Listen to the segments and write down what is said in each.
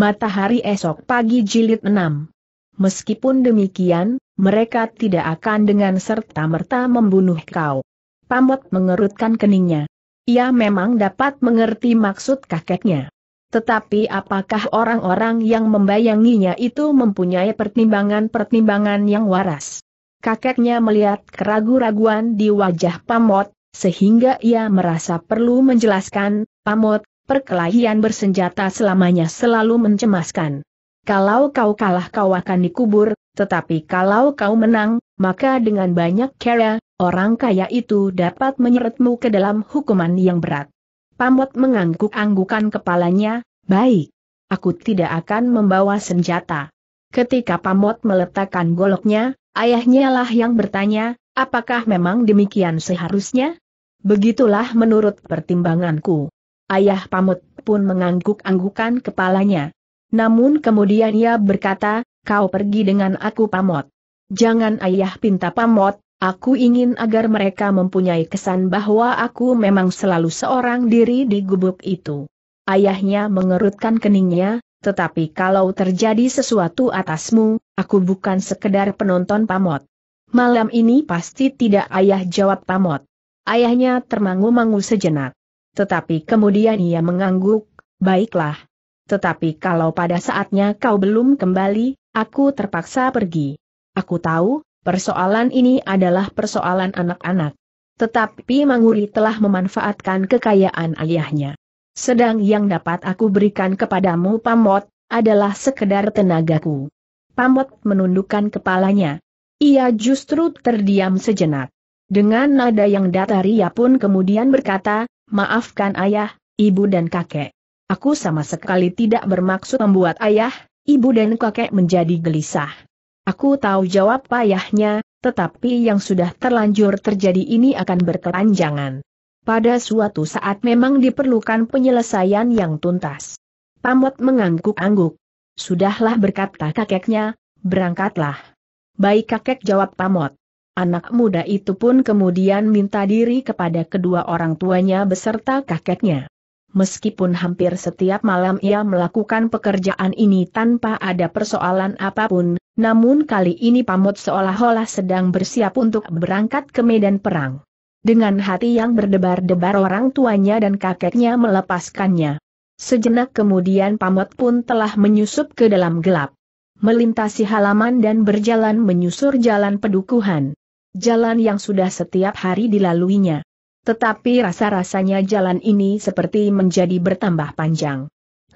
Matahari esok pagi jilid 6. Meskipun demikian, mereka tidak akan dengan serta-merta membunuh kau. Pamot mengerutkan keningnya. Ia memang dapat mengerti maksud kakeknya. Tetapi apakah orang-orang yang membayanginya itu mempunyai pertimbangan-pertimbangan yang waras? Kakeknya melihat keragu-raguan di wajah Pamot, sehingga ia merasa perlu menjelaskan, Pamot, perkelahian bersenjata selamanya selalu mencemaskan. Kalau kau kalah kau akan dikubur, tetapi kalau kau menang, maka dengan banyak cara, orang kaya itu dapat menyeretmu ke dalam hukuman yang berat. Pamot mengangguk-anggukan kepalanya, baik. Aku tidak akan membawa senjata. Ketika Pamot meletakkan goloknya, ayahnya lah yang bertanya, apakah memang demikian seharusnya? Begitulah menurut pertimbanganku. Ayah Pamut pun mengangguk-anggukan kepalanya. Namun kemudian ia berkata, kau pergi dengan aku Pamot. Jangan ayah pinta Pamot, aku ingin agar mereka mempunyai kesan bahwa aku memang selalu seorang diri di gubuk itu. Ayahnya mengerutkan keningnya, tetapi kalau terjadi sesuatu atasmu, aku bukan sekedar penonton Pamot. Malam ini pasti tidak ayah jawab Pamot. Ayahnya termangu-mangu sejenak. Tetapi kemudian ia mengangguk, baiklah. Tetapi kalau pada saatnya kau belum kembali, aku terpaksa pergi. Aku tahu, persoalan ini adalah persoalan anak-anak. Tetapi Manguri telah memanfaatkan kekayaan ayahnya. Sedang yang dapat aku berikan kepadamu Pamot, adalah sekedar tenagaku. Pamot menundukkan kepalanya. Ia justru terdiam sejenak. Dengan nada yang datar ia pun kemudian berkata, Maafkan ayah, ibu dan kakek. Aku sama sekali tidak bermaksud membuat ayah, ibu dan kakek menjadi gelisah. Aku tahu jawab payahnya, tetapi yang sudah terlanjur terjadi ini akan berkelanjangan. Pada suatu saat memang diperlukan penyelesaian yang tuntas. Pamot mengangguk-angguk. Sudahlah berkata kakeknya, berangkatlah. Baik kakek jawab Pamot. Anak muda itu pun kemudian minta diri kepada kedua orang tuanya beserta kakeknya. Meskipun hampir setiap malam ia melakukan pekerjaan ini tanpa ada persoalan apapun, namun kali ini Pamut seolah-olah sedang bersiap untuk berangkat ke medan perang. Dengan hati yang berdebar-debar orang tuanya dan kakeknya melepaskannya. Sejenak kemudian Pamut pun telah menyusup ke dalam gelap melintasi halaman dan berjalan menyusur jalan pedukuhan jalan yang sudah setiap hari dilaluinya. Tetapi rasa-rasanya jalan ini seperti menjadi bertambah panjang.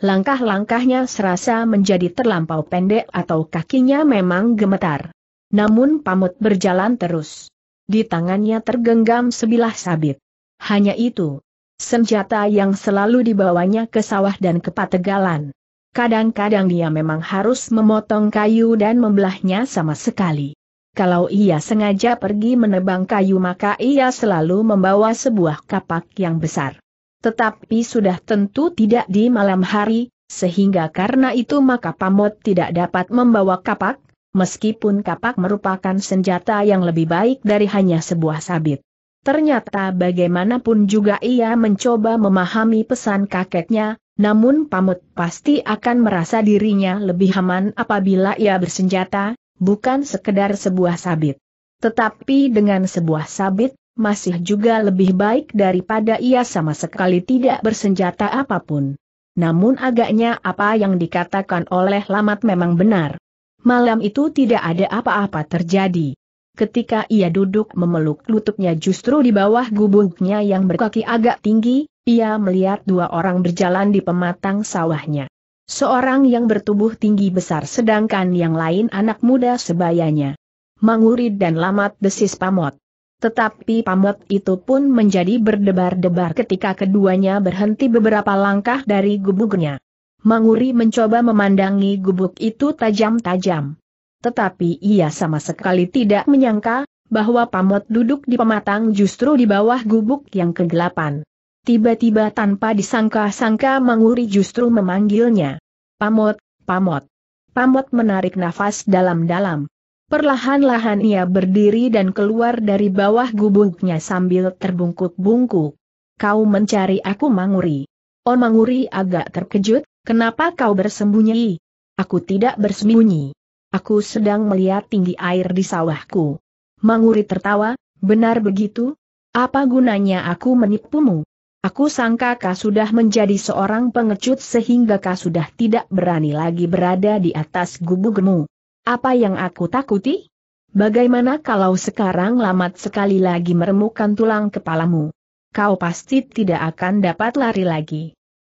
Langkah-langkahnya serasa menjadi terlampau pendek atau kakinya memang gemetar. Namun pamut berjalan terus. Di tangannya tergenggam sebilah sabit. Hanya itu. Senjata yang selalu dibawanya ke sawah dan ke pategalan. Kadang-kadang dia memang harus memotong kayu dan membelahnya sama sekali. Kalau ia sengaja pergi menebang kayu maka ia selalu membawa sebuah kapak yang besar. Tetapi sudah tentu tidak di malam hari, sehingga karena itu maka pamot tidak dapat membawa kapak, meskipun kapak merupakan senjata yang lebih baik dari hanya sebuah sabit. Ternyata bagaimanapun juga ia mencoba memahami pesan kakeknya, namun Pamut pasti akan merasa dirinya lebih aman apabila ia bersenjata, bukan sekedar sebuah sabit. Tetapi dengan sebuah sabit, masih juga lebih baik daripada ia sama sekali tidak bersenjata apapun. Namun agaknya apa yang dikatakan oleh Lamat memang benar. Malam itu tidak ada apa-apa terjadi. Ketika ia duduk memeluk lututnya justru di bawah gubuknya yang berkaki agak tinggi, ia melihat dua orang berjalan di pematang sawahnya. Seorang yang bertubuh tinggi besar sedangkan yang lain anak muda sebayanya. Mangurid dan lamat desis pamot. Tetapi pamot itu pun menjadi berdebar-debar ketika keduanya berhenti beberapa langkah dari gubuknya. Manguri mencoba memandangi gubuk itu tajam-tajam. Tetapi ia sama sekali tidak menyangka, bahwa pamot duduk di pematang justru di bawah gubuk yang kegelapan. Tiba-tiba tanpa disangka-sangka Manguri justru memanggilnya. Pamot, pamot. Pamot menarik nafas dalam-dalam. Perlahan-lahan ia berdiri dan keluar dari bawah gubuknya sambil terbungkuk-bungkuk. Kau mencari aku Manguri. Oh Manguri agak terkejut, kenapa kau bersembunyi? Aku tidak bersembunyi. Aku sedang melihat tinggi air di sawahku. Manguri tertawa, benar begitu? Apa gunanya aku menipumu? Aku sangka kau sudah menjadi seorang pengecut sehingga kau sudah tidak berani lagi berada di atas gubukmu. Apa yang aku takuti? Bagaimana kalau sekarang lamat sekali lagi meremukkan tulang kepalamu? Kau pasti tidak akan dapat lari lagi.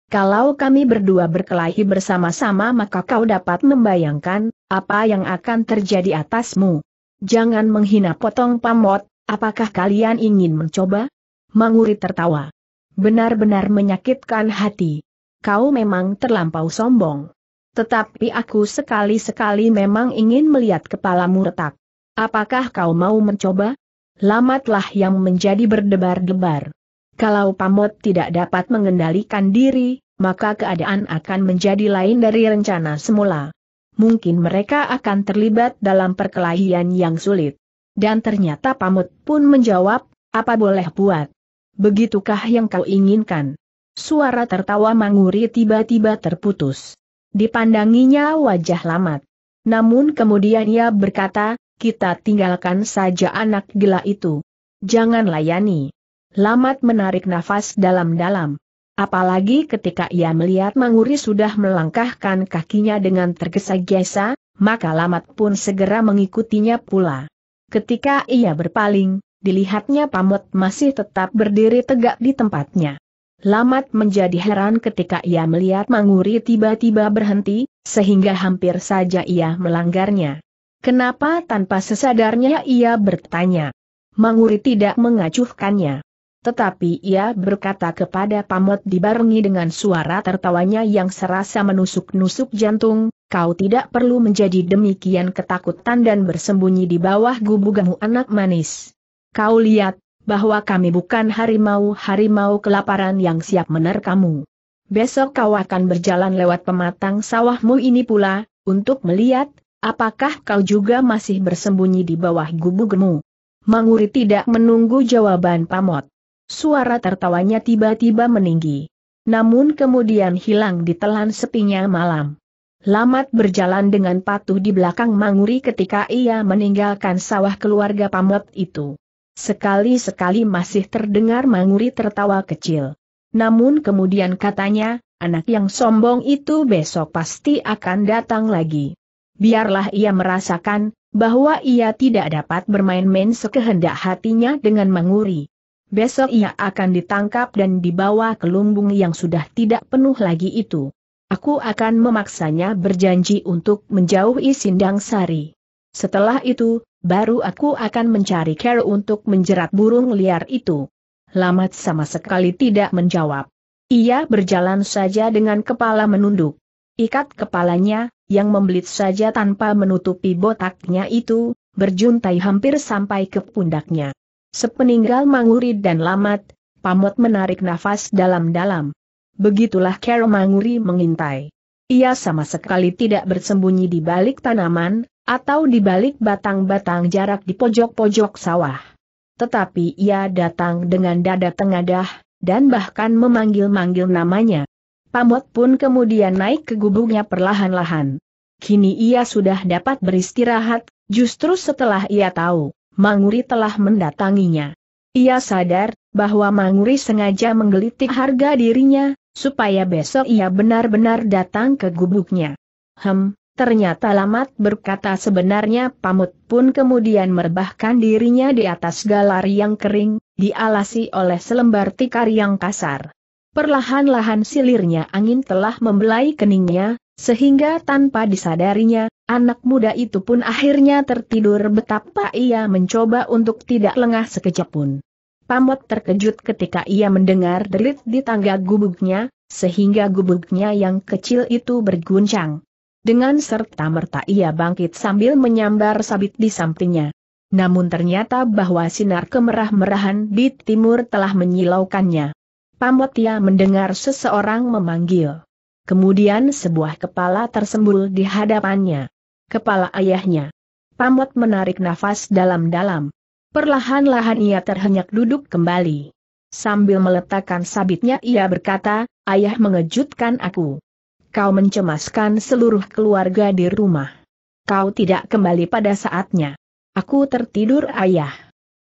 Kalau kami berdua berkelahi bersama-sama maka kau dapat membayangkan, apa yang akan terjadi atasmu. Jangan menghina potong pamot, apakah kalian ingin mencoba? Manguri tertawa. Benar-benar menyakitkan hati. Kau memang terlampau sombong. Tetapi aku sekali-sekali memang ingin melihat kepalamu retak. Apakah kau mau mencoba? Lamatlah yang menjadi berdebar-debar. Kalau pamot tidak dapat mengendalikan diri, maka keadaan akan menjadi lain dari rencana semula. Mungkin mereka akan terlibat dalam perkelahian yang sulit. Dan ternyata pamut pun menjawab, apa boleh buat. Begitukah yang kau inginkan? Suara tertawa Manguri tiba-tiba terputus. Dipandanginya wajah Lamat. Namun kemudian ia berkata, kita tinggalkan saja anak gila itu. Jangan layani. Lamat menarik nafas dalam-dalam. Apalagi ketika ia melihat Manguri sudah melangkahkan kakinya dengan tergesa-gesa, maka Lamat pun segera mengikutinya pula. Ketika ia berpaling, dilihatnya Pamot masih tetap berdiri tegak di tempatnya. Lamat menjadi heran ketika ia melihat Manguri tiba-tiba berhenti, sehingga hampir saja ia melanggarnya. Kenapa tanpa sesadarnya ia bertanya. Manguri tidak mengacuhkannya. Tetapi ia berkata kepada Pamot dibarengi dengan suara tertawanya yang serasa menusuk-nusuk jantung, kau tidak perlu menjadi demikian ketakutan dan bersembunyi di bawah gubu anak manis. Kau lihat, bahwa kami bukan harimau-harimau kelaparan yang siap menerkamu. Besok kau akan berjalan lewat pematang sawahmu ini pula, untuk melihat, apakah kau juga masih bersembunyi di bawah gubugmu. Manguri tidak menunggu jawaban pamot. Suara tertawanya tiba-tiba meninggi. Namun kemudian hilang di telan sepinya malam. Lamat berjalan dengan patuh di belakang Manguri ketika ia meninggalkan sawah keluarga pamot itu. Sekali-sekali masih terdengar Manguri tertawa kecil. Namun kemudian katanya, anak yang sombong itu besok pasti akan datang lagi. Biarlah ia merasakan, bahwa ia tidak dapat bermain-main sekehendak hatinya dengan Manguri. Besok ia akan ditangkap dan dibawa ke lumbung yang sudah tidak penuh lagi itu. Aku akan memaksanya berjanji untuk menjauhi Sindang Sari. Setelah itu, baru aku akan mencari Carol untuk menjerat burung liar itu. Lamat sama sekali tidak menjawab. Ia berjalan saja dengan kepala menunduk. Ikat kepalanya, yang membelit saja tanpa menutupi botaknya itu, berjuntai hampir sampai ke pundaknya. Sepeninggal Manguri dan Lamat, Pamot menarik nafas dalam-dalam. Begitulah Kero Manguri mengintai. Ia sama sekali tidak bersembunyi di balik tanaman, atau di balik batang-batang jarak di pojok-pojok sawah. Tetapi ia datang dengan dada tengadah, dan bahkan memanggil-manggil namanya. Pamot pun kemudian naik ke gubuknya perlahan-lahan. Kini ia sudah dapat beristirahat, justru setelah ia tahu, Manguri telah mendatanginya. Ia sadar, bahwa Manguri sengaja menggelitik harga dirinya, supaya besok ia benar-benar datang ke gubuknya. Hem, Ternyata Lamat berkata sebenarnya Pamut pun kemudian merebahkan dirinya di atas galari yang kering, dialasi oleh selembar tikar yang kasar. Perlahan-lahan silirnya angin telah membelai keningnya, sehingga tanpa disadarinya, anak muda itu pun akhirnya tertidur betapa ia mencoba untuk tidak lengah sekejap pun. Pamut terkejut ketika ia mendengar derit di tangga gubuknya, sehingga gubuknya yang kecil itu berguncang. Dengan serta-merta ia bangkit sambil menyambar sabit di sampingnya. Namun ternyata bahwa sinar kemerah-merahan di timur telah menyilaukannya. Pamot mendengar seseorang memanggil. Kemudian sebuah kepala tersembul di hadapannya. Kepala ayahnya. Pamot menarik nafas dalam-dalam. Perlahan-lahan ia terhenyak duduk kembali. Sambil meletakkan sabitnya ia berkata, ayah mengejutkan aku kau mencemaskan seluruh keluarga di rumah. Kau tidak kembali pada saatnya. Aku tertidur ayah.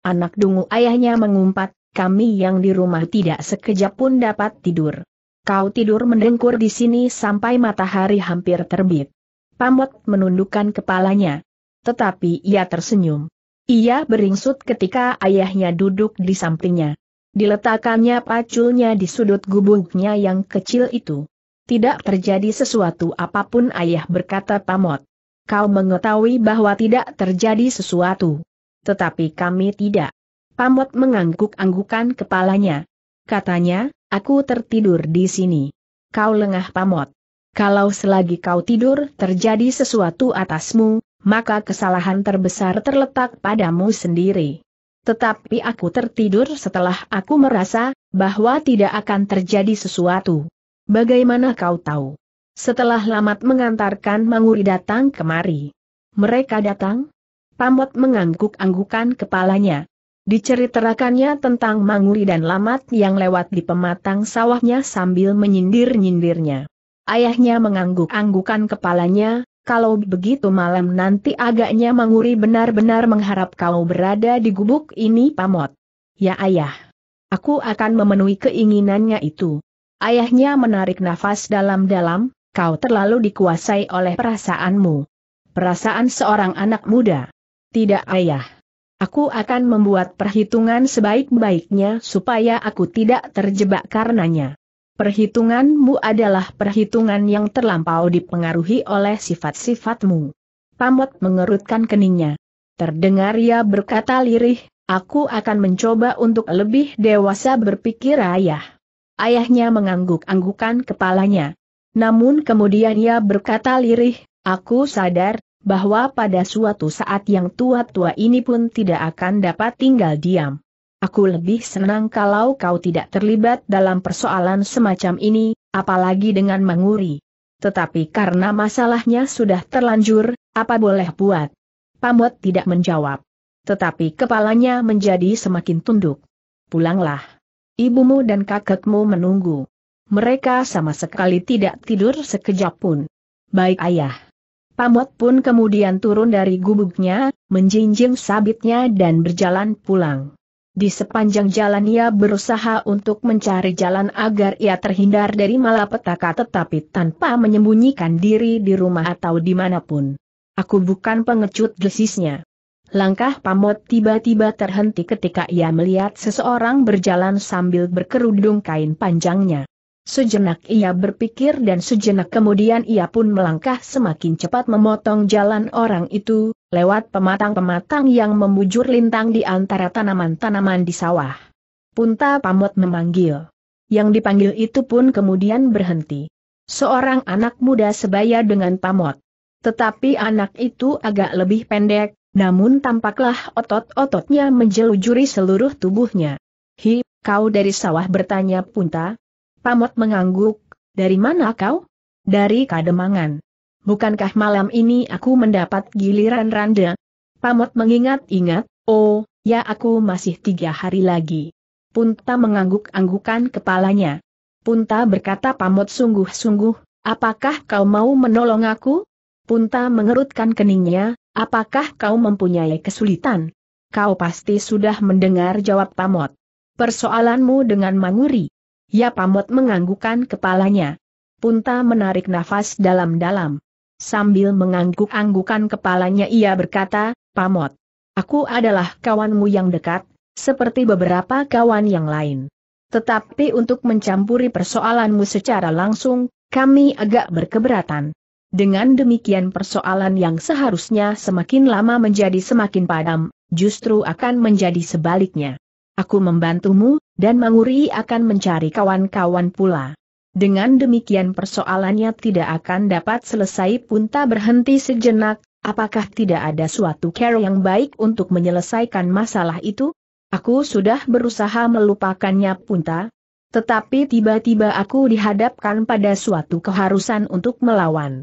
Anak dungu ayahnya mengumpat, kami yang di rumah tidak sekejap pun dapat tidur. Kau tidur mendengkur di sini sampai matahari hampir terbit. Pamot menundukkan kepalanya. Tetapi ia tersenyum. Ia beringsut ketika ayahnya duduk di sampingnya. Diletakkannya paculnya di sudut gubuknya yang kecil itu tidak terjadi sesuatu apapun ayah berkata Pamot. Kau mengetahui bahwa tidak terjadi sesuatu. Tetapi kami tidak. Pamot mengangguk-anggukan kepalanya. Katanya, aku tertidur di sini. Kau lengah Pamot. Kalau selagi kau tidur terjadi sesuatu atasmu, maka kesalahan terbesar terletak padamu sendiri. Tetapi aku tertidur setelah aku merasa, bahwa tidak akan terjadi sesuatu. Bagaimana kau tahu? Setelah Lamat mengantarkan Manguri datang kemari. Mereka datang? Pamot mengangguk-anggukan kepalanya. Diceritakannya tentang Manguri dan Lamat yang lewat di pematang sawahnya sambil menyindir-nyindirnya. Ayahnya mengangguk-anggukan kepalanya, kalau begitu malam nanti agaknya Manguri benar-benar mengharap kau berada di gubuk ini Pamot. Ya ayah. Aku akan memenuhi keinginannya itu. Ayahnya menarik nafas dalam-dalam, kau terlalu dikuasai oleh perasaanmu. Perasaan seorang anak muda. Tidak ayah. Aku akan membuat perhitungan sebaik-baiknya supaya aku tidak terjebak karenanya. Perhitunganmu adalah perhitungan yang terlampau dipengaruhi oleh sifat-sifatmu. Pamot mengerutkan keningnya. Terdengar ia berkata lirih, aku akan mencoba untuk lebih dewasa berpikir ayah ayahnya mengangguk-anggukan kepalanya. Namun kemudian ia berkata lirih, aku sadar, bahwa pada suatu saat yang tua-tua ini pun tidak akan dapat tinggal diam. Aku lebih senang kalau kau tidak terlibat dalam persoalan semacam ini, apalagi dengan menguri. Tetapi karena masalahnya sudah terlanjur, apa boleh buat? Pamot tidak menjawab. Tetapi kepalanya menjadi semakin tunduk. Pulanglah ibumu dan kakekmu menunggu. Mereka sama sekali tidak tidur sekejap pun. Baik ayah. Pamot pun kemudian turun dari gubuknya, menjinjing sabitnya dan berjalan pulang. Di sepanjang jalan ia berusaha untuk mencari jalan agar ia terhindar dari malapetaka tetapi tanpa menyembunyikan diri di rumah atau dimanapun. Aku bukan pengecut desisnya. Langkah Pamot tiba-tiba terhenti ketika ia melihat seseorang berjalan sambil berkerudung kain panjangnya. Sejenak ia berpikir dan sejenak kemudian ia pun melangkah semakin cepat memotong jalan orang itu, lewat pematang-pematang yang membujur lintang di antara tanaman-tanaman di sawah. Punta Pamot memanggil. Yang dipanggil itu pun kemudian berhenti. Seorang anak muda sebaya dengan Pamot. Tetapi anak itu agak lebih pendek, namun tampaklah otot-ototnya menjelujuri seluruh tubuhnya. Hi, kau dari sawah bertanya Punta? Pamot mengangguk, dari mana kau? Dari Kademangan. Bukankah malam ini aku mendapat giliran randa? Pamot mengingat-ingat, oh, ya aku masih tiga hari lagi. Punta mengangguk-anggukan kepalanya. Punta berkata Pamot sungguh-sungguh, apakah kau mau menolong aku? Punta mengerutkan keningnya, Apakah kau mempunyai kesulitan? Kau pasti sudah mendengar jawab Pamot. Persoalanmu dengan Manguri. Ya Pamot menganggukkan kepalanya. Punta menarik nafas dalam-dalam. Sambil mengangguk-anggukan kepalanya ia berkata, Pamot. Aku adalah kawanmu yang dekat, seperti beberapa kawan yang lain. Tetapi untuk mencampuri persoalanmu secara langsung, kami agak berkeberatan. Dengan demikian persoalan yang seharusnya semakin lama menjadi semakin padam, justru akan menjadi sebaliknya. Aku membantumu, dan Manguri akan mencari kawan-kawan pula. Dengan demikian persoalannya tidak akan dapat selesai pun tak berhenti sejenak, apakah tidak ada suatu care yang baik untuk menyelesaikan masalah itu? Aku sudah berusaha melupakannya punta, tetapi tiba-tiba aku dihadapkan pada suatu keharusan untuk melawan.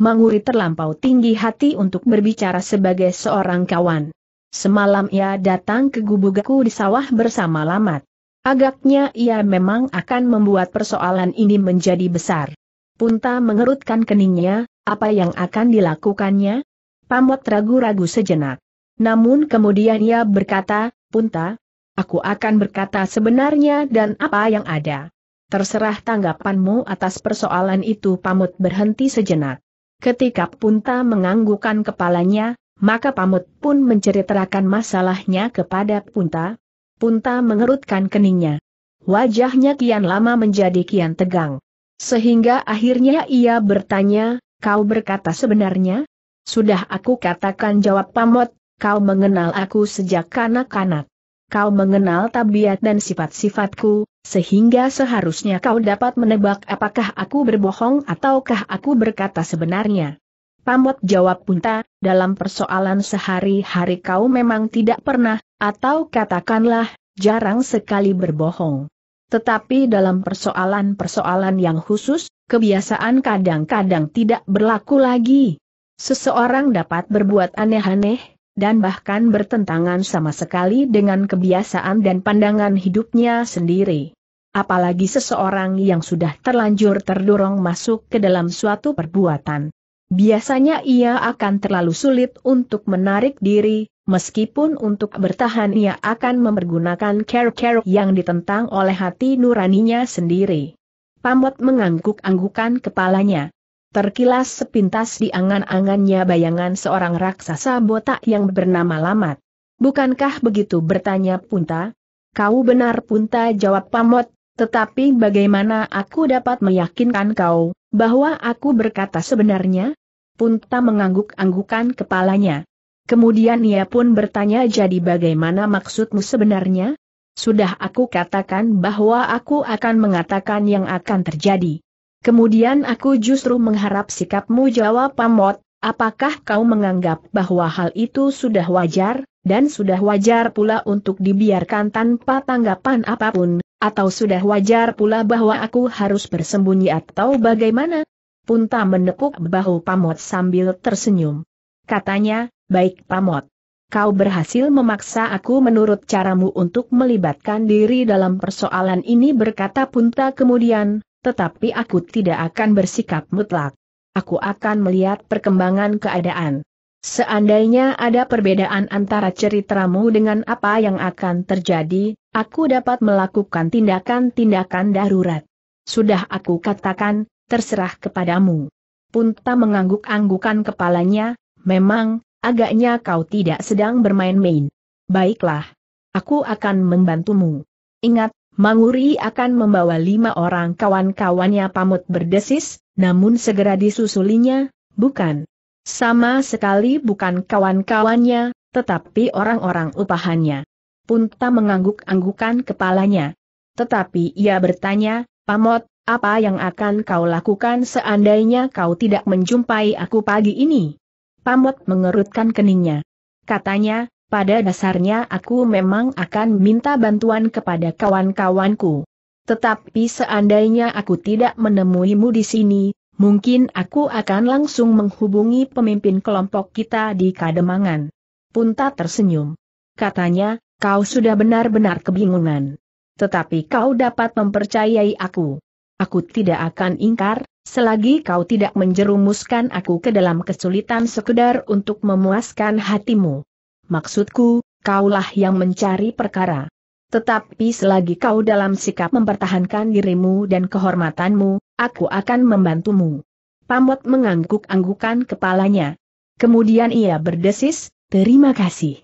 Manguri terlampau tinggi hati untuk berbicara sebagai seorang kawan. Semalam ia datang ke gubugaku di sawah bersama Lamat. Agaknya ia memang akan membuat persoalan ini menjadi besar. Punta mengerutkan keningnya, apa yang akan dilakukannya? Pamot ragu-ragu sejenak. Namun kemudian ia berkata, Punta, aku akan berkata sebenarnya dan apa yang ada. Terserah tanggapanmu atas persoalan itu Pamut berhenti sejenak. Ketika Punta menganggukan kepalanya, maka Pamut pun menceritakan masalahnya kepada Punta. Punta mengerutkan keningnya. Wajahnya kian lama menjadi kian tegang. Sehingga akhirnya ia bertanya, kau berkata sebenarnya? Sudah aku katakan jawab Pamut, kau mengenal aku sejak kanak-kanak kau mengenal tabiat dan sifat-sifatku, sehingga seharusnya kau dapat menebak apakah aku berbohong ataukah aku berkata sebenarnya. Pamot jawab Punta, dalam persoalan sehari-hari kau memang tidak pernah, atau katakanlah, jarang sekali berbohong. Tetapi dalam persoalan-persoalan yang khusus, kebiasaan kadang-kadang tidak berlaku lagi. Seseorang dapat berbuat aneh-aneh, dan bahkan bertentangan sama sekali dengan kebiasaan dan pandangan hidupnya sendiri. Apalagi seseorang yang sudah terlanjur terdorong masuk ke dalam suatu perbuatan. Biasanya ia akan terlalu sulit untuk menarik diri, meskipun untuk bertahan ia akan mempergunakan care-care yang ditentang oleh hati nuraninya sendiri. Pamot mengangguk-anggukan kepalanya. Terkilas sepintas di angan-angannya bayangan seorang raksasa botak yang bernama Lamat. Bukankah begitu bertanya Punta? Kau benar Punta jawab Pamot, tetapi bagaimana aku dapat meyakinkan kau, bahwa aku berkata sebenarnya? Punta mengangguk-anggukan kepalanya. Kemudian ia pun bertanya jadi bagaimana maksudmu sebenarnya? Sudah aku katakan bahwa aku akan mengatakan yang akan terjadi. Kemudian aku justru mengharap sikapmu jawab pamot, apakah kau menganggap bahwa hal itu sudah wajar, dan sudah wajar pula untuk dibiarkan tanpa tanggapan apapun, atau sudah wajar pula bahwa aku harus bersembunyi atau bagaimana? Punta menepuk bahu pamot sambil tersenyum. Katanya, baik pamot. Kau berhasil memaksa aku menurut caramu untuk melibatkan diri dalam persoalan ini berkata Punta kemudian, tetapi aku tidak akan bersikap mutlak. Aku akan melihat perkembangan keadaan. Seandainya ada perbedaan antara ceritamu dengan apa yang akan terjadi, aku dapat melakukan tindakan-tindakan darurat. Sudah aku katakan, terserah kepadamu. Punta mengangguk-anggukan kepalanya, memang, agaknya kau tidak sedang bermain-main. Baiklah. Aku akan membantumu. Ingat, Manguri akan membawa lima orang kawan-kawannya pamut berdesis, namun segera disusulinya, bukan. Sama sekali bukan kawan-kawannya, tetapi orang-orang upahannya. Punta mengangguk-anggukan kepalanya. Tetapi ia bertanya, Pamot, apa yang akan kau lakukan seandainya kau tidak menjumpai aku pagi ini? Pamot mengerutkan keningnya. Katanya, pada dasarnya aku memang akan minta bantuan kepada kawan-kawanku. Tetapi seandainya aku tidak menemuimu di sini, mungkin aku akan langsung menghubungi pemimpin kelompok kita di Kademangan. Punta tersenyum. Katanya, kau sudah benar-benar kebingungan. Tetapi kau dapat mempercayai aku. Aku tidak akan ingkar, selagi kau tidak menjerumuskan aku ke dalam kesulitan sekedar untuk memuaskan hatimu. Maksudku, kaulah yang mencari perkara. Tetapi selagi kau dalam sikap mempertahankan dirimu dan kehormatanmu, aku akan membantumu. Pamot mengangguk-anggukan kepalanya. Kemudian ia berdesis, terima kasih.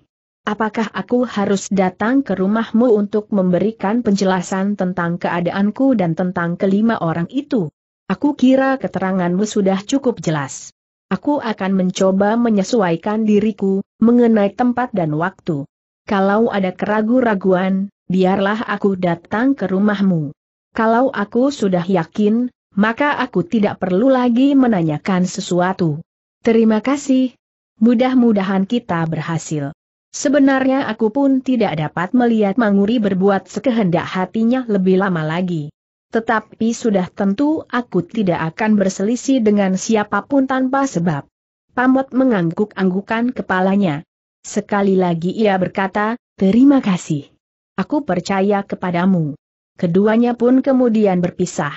Apakah aku harus datang ke rumahmu untuk memberikan penjelasan tentang keadaanku dan tentang kelima orang itu? Aku kira keteranganmu sudah cukup jelas. Aku akan mencoba menyesuaikan diriku, mengenai tempat dan waktu. Kalau ada keraguan-raguan, biarlah aku datang ke rumahmu. Kalau aku sudah yakin, maka aku tidak perlu lagi menanyakan sesuatu. Terima kasih. Mudah-mudahan kita berhasil. Sebenarnya aku pun tidak dapat melihat Manguri berbuat sekehendak hatinya lebih lama lagi. Tetapi sudah tentu aku tidak akan berselisih dengan siapapun tanpa sebab. Pamot mengangguk-anggukan kepalanya. Sekali lagi ia berkata, terima kasih. Aku percaya kepadamu. Keduanya pun kemudian berpisah.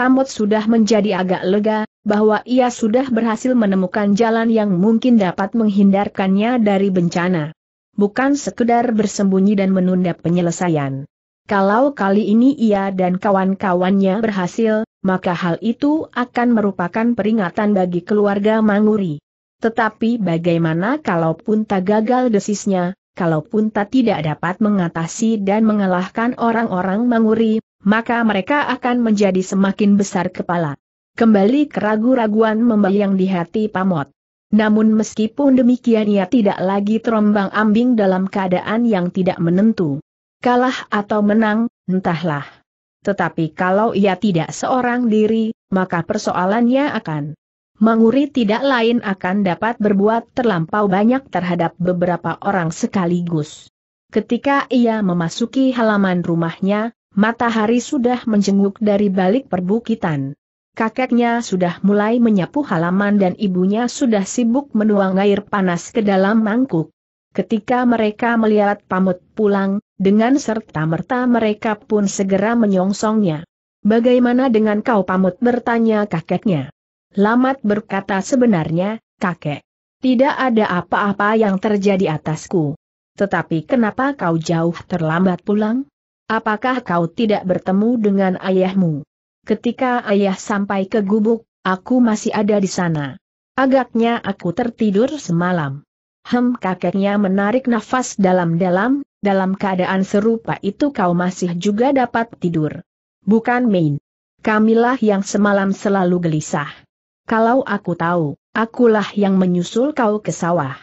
Pamot sudah menjadi agak lega, bahwa ia sudah berhasil menemukan jalan yang mungkin dapat menghindarkannya dari bencana. Bukan sekedar bersembunyi dan menunda penyelesaian. Kalau kali ini ia dan kawan-kawannya berhasil, maka hal itu akan merupakan peringatan bagi keluarga Manguri. Tetapi bagaimana kalaupun tak gagal desisnya, kalaupun tak tidak dapat mengatasi dan mengalahkan orang-orang Manguri, maka mereka akan menjadi semakin besar kepala. Kembali keragu-raguan membayang di hati Pamot. Namun meskipun demikian ia tidak lagi terombang ambing dalam keadaan yang tidak menentu. Kalah atau menang, entahlah. Tetapi kalau ia tidak seorang diri, maka persoalannya akan Manguri tidak lain akan dapat berbuat terlampau banyak terhadap beberapa orang sekaligus. Ketika ia memasuki halaman rumahnya, matahari sudah menjenguk dari balik perbukitan. Kakeknya sudah mulai menyapu halaman dan ibunya sudah sibuk menuang air panas ke dalam mangkuk. Ketika mereka melihat pamut pulang, dengan serta-merta mereka pun segera menyongsongnya. Bagaimana dengan kau pamut bertanya kakeknya? Lamat berkata sebenarnya, kakek, tidak ada apa-apa yang terjadi atasku. Tetapi kenapa kau jauh terlambat pulang? Apakah kau tidak bertemu dengan ayahmu? Ketika ayah sampai ke gubuk, aku masih ada di sana. Agaknya aku tertidur semalam. Hem kakeknya menarik nafas dalam-dalam, dalam keadaan serupa itu kau masih juga dapat tidur. Bukan main. Kamilah yang semalam selalu gelisah. Kalau aku tahu, akulah yang menyusul kau ke sawah.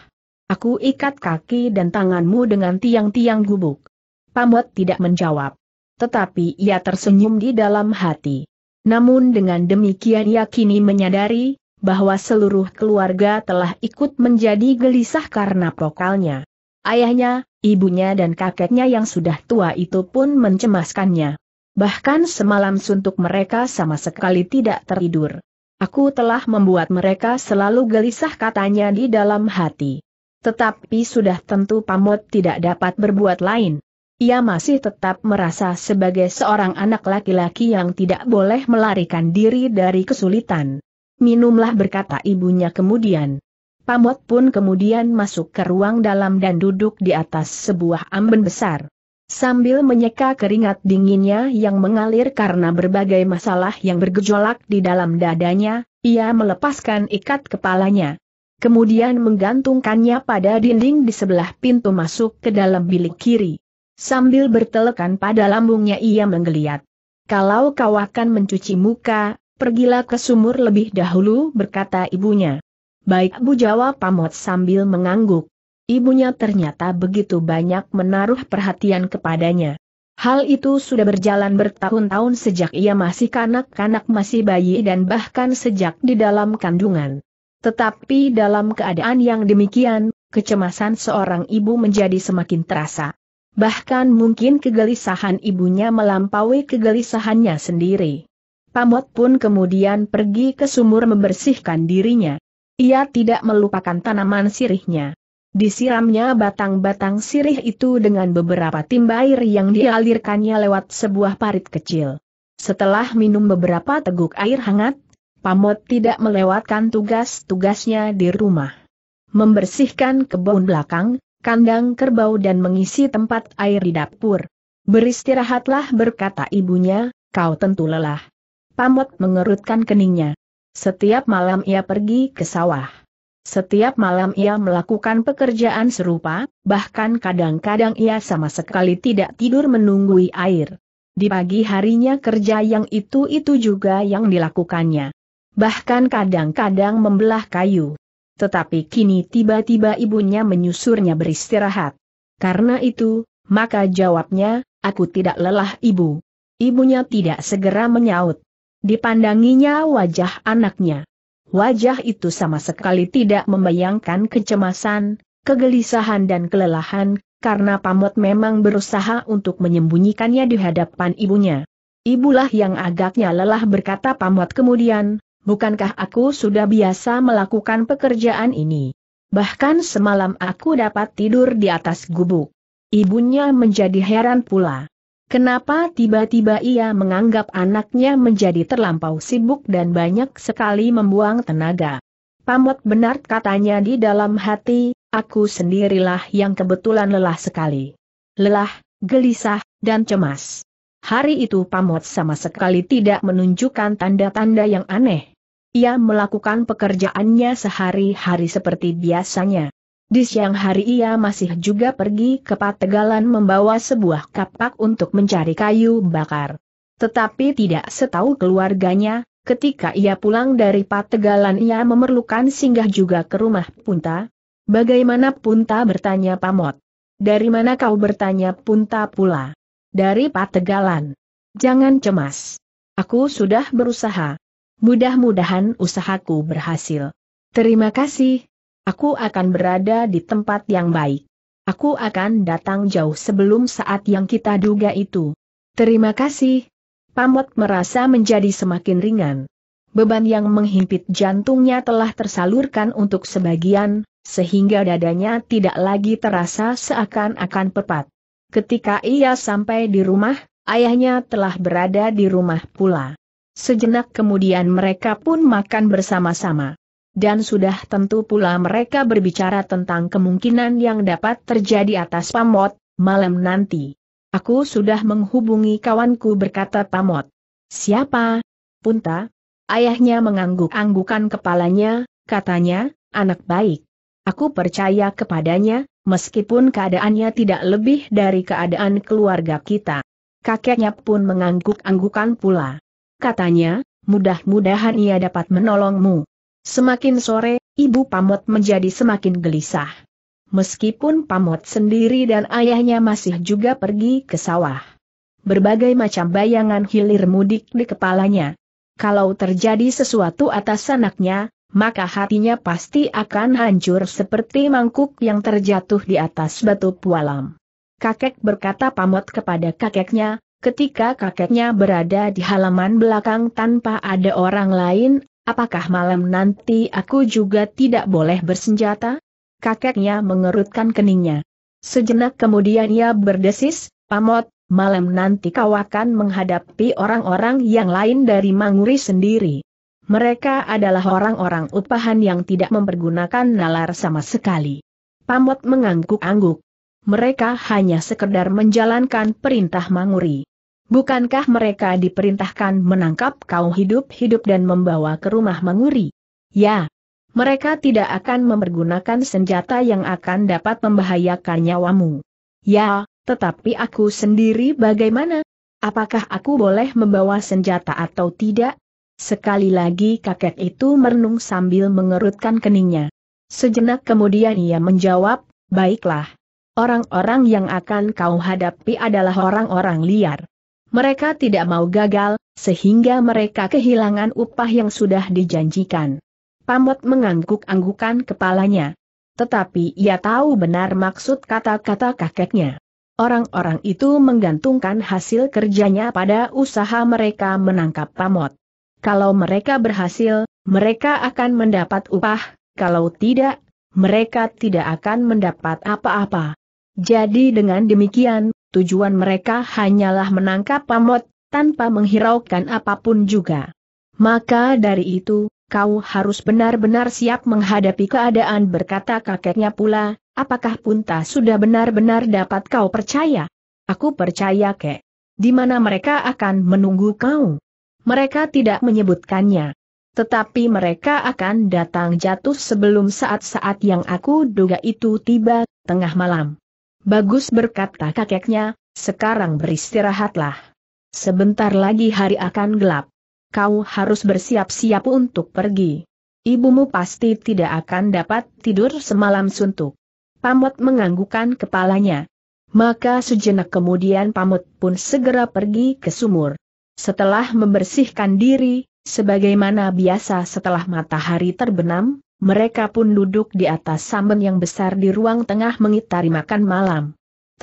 Aku ikat kaki dan tanganmu dengan tiang-tiang gubuk. Pamot tidak menjawab. Tetapi ia tersenyum di dalam hati. Namun dengan demikian ia kini menyadari, bahwa seluruh keluarga telah ikut menjadi gelisah karena pokalnya. Ayahnya, ibunya dan kakeknya yang sudah tua itu pun mencemaskannya. Bahkan semalam suntuk mereka sama sekali tidak tertidur. Aku telah membuat mereka selalu gelisah katanya di dalam hati. Tetapi sudah tentu Pamot tidak dapat berbuat lain. Ia masih tetap merasa sebagai seorang anak laki-laki yang tidak boleh melarikan diri dari kesulitan. Minumlah berkata ibunya kemudian. Pamot pun kemudian masuk ke ruang dalam dan duduk di atas sebuah amben besar. Sambil menyeka keringat dinginnya yang mengalir karena berbagai masalah yang bergejolak di dalam dadanya, ia melepaskan ikat kepalanya. Kemudian menggantungkannya pada dinding di sebelah pintu masuk ke dalam bilik kiri. Sambil bertelekan pada lambungnya ia menggeliat. Kalau kau akan mencuci muka, Pergilah ke sumur lebih dahulu berkata ibunya. Baik bu jawab pamot sambil mengangguk. Ibunya ternyata begitu banyak menaruh perhatian kepadanya. Hal itu sudah berjalan bertahun-tahun sejak ia masih kanak-kanak masih bayi dan bahkan sejak di dalam kandungan. Tetapi dalam keadaan yang demikian, kecemasan seorang ibu menjadi semakin terasa. Bahkan mungkin kegelisahan ibunya melampaui kegelisahannya sendiri. Pamot pun kemudian pergi ke sumur membersihkan dirinya. Ia tidak melupakan tanaman sirihnya. Disiramnya batang-batang sirih itu dengan beberapa timba air yang dialirkannya lewat sebuah parit kecil. Setelah minum beberapa teguk air hangat, Pamot tidak melewatkan tugas-tugasnya di rumah. Membersihkan kebun belakang, kandang kerbau dan mengisi tempat air di dapur. Beristirahatlah berkata ibunya, kau tentu lelah. Pamot mengerutkan keningnya. Setiap malam ia pergi ke sawah. Setiap malam ia melakukan pekerjaan serupa, bahkan kadang-kadang ia sama sekali tidak tidur menunggui air. Di pagi harinya kerja yang itu-itu juga yang dilakukannya. Bahkan kadang-kadang membelah kayu. Tetapi kini tiba-tiba ibunya menyusurnya beristirahat. Karena itu, maka jawabnya, aku tidak lelah ibu. Ibunya tidak segera menyaut. Dipandanginya wajah anaknya. Wajah itu sama sekali tidak membayangkan kecemasan, kegelisahan dan kelelahan, karena Pamot memang berusaha untuk menyembunyikannya di hadapan ibunya. Ibulah yang agaknya lelah berkata Pamot kemudian, bukankah aku sudah biasa melakukan pekerjaan ini? Bahkan semalam aku dapat tidur di atas gubuk. Ibunya menjadi heran pula. Kenapa tiba-tiba ia menganggap anaknya menjadi terlampau sibuk dan banyak sekali membuang tenaga? Pamot benar katanya di dalam hati, aku sendirilah yang kebetulan lelah sekali. Lelah, gelisah, dan cemas. Hari itu Pamot sama sekali tidak menunjukkan tanda-tanda yang aneh. Ia melakukan pekerjaannya sehari-hari seperti biasanya. Di siang hari ia masih juga pergi ke Pategalan membawa sebuah kapak untuk mencari kayu bakar. Tetapi tidak setahu keluarganya, ketika ia pulang dari Pategalan ia memerlukan singgah juga ke rumah Punta. Bagaimana Punta bertanya Pamot? Dari mana kau bertanya Punta pula? Dari Pategalan. Jangan cemas. Aku sudah berusaha. Mudah-mudahan usahaku berhasil. Terima kasih, Aku akan berada di tempat yang baik. Aku akan datang jauh sebelum saat yang kita duga itu. Terima kasih. Pamot merasa menjadi semakin ringan. Beban yang menghimpit jantungnya telah tersalurkan untuk sebagian, sehingga dadanya tidak lagi terasa seakan-akan pepat. Ketika ia sampai di rumah, ayahnya telah berada di rumah pula. Sejenak kemudian mereka pun makan bersama-sama dan sudah tentu pula mereka berbicara tentang kemungkinan yang dapat terjadi atas Pamot, malam nanti. Aku sudah menghubungi kawanku berkata Pamot. Siapa? Punta? Ayahnya mengangguk-anggukan kepalanya, katanya, anak baik. Aku percaya kepadanya, meskipun keadaannya tidak lebih dari keadaan keluarga kita. Kakeknya pun mengangguk-anggukan pula. Katanya, mudah-mudahan ia dapat menolongmu. Semakin sore, ibu Pamot menjadi semakin gelisah. Meskipun Pamot sendiri dan ayahnya masih juga pergi ke sawah. Berbagai macam bayangan hilir mudik di kepalanya. Kalau terjadi sesuatu atas anaknya, maka hatinya pasti akan hancur seperti mangkuk yang terjatuh di atas batu pualam. Kakek berkata pamot kepada kakeknya, ketika kakeknya berada di halaman belakang tanpa ada orang lain, Apakah malam nanti aku juga tidak boleh bersenjata? Kakeknya mengerutkan keningnya. Sejenak kemudian ia berdesis, Pamot, malam nanti kau akan menghadapi orang-orang yang lain dari Manguri sendiri. Mereka adalah orang-orang upahan yang tidak mempergunakan nalar sama sekali. Pamot mengangguk-angguk. Mereka hanya sekedar menjalankan perintah Manguri. Bukankah mereka diperintahkan menangkap kau hidup-hidup dan membawa ke rumah menguri? Ya. Mereka tidak akan mempergunakan senjata yang akan dapat membahayakan nyawamu. Ya, tetapi aku sendiri bagaimana? Apakah aku boleh membawa senjata atau tidak? Sekali lagi kakek itu merenung sambil mengerutkan keningnya. Sejenak kemudian ia menjawab, baiklah. Orang-orang yang akan kau hadapi adalah orang-orang liar. Mereka tidak mau gagal, sehingga mereka kehilangan upah yang sudah dijanjikan. Pamot mengangguk-anggukan kepalanya. Tetapi ia tahu benar maksud kata-kata kakeknya. Orang-orang itu menggantungkan hasil kerjanya pada usaha mereka menangkap pamot. Kalau mereka berhasil, mereka akan mendapat upah, kalau tidak, mereka tidak akan mendapat apa-apa. Jadi dengan demikian, tujuan mereka hanyalah menangkap pamot, tanpa menghiraukan apapun juga. Maka dari itu, kau harus benar-benar siap menghadapi keadaan berkata kakeknya pula, apakah Punta sudah benar-benar dapat kau percaya? Aku percaya kek. Di mana mereka akan menunggu kau? Mereka tidak menyebutkannya. Tetapi mereka akan datang jatuh sebelum saat-saat yang aku duga itu tiba, tengah malam. Bagus berkata kakeknya, sekarang beristirahatlah. Sebentar lagi hari akan gelap. Kau harus bersiap-siap untuk pergi. Ibumu pasti tidak akan dapat tidur semalam suntuk. Pamut menganggukan kepalanya. Maka sejenak kemudian Pamut pun segera pergi ke sumur. Setelah membersihkan diri, sebagaimana biasa setelah matahari terbenam, mereka pun duduk di atas samben yang besar di ruang tengah mengitari makan malam.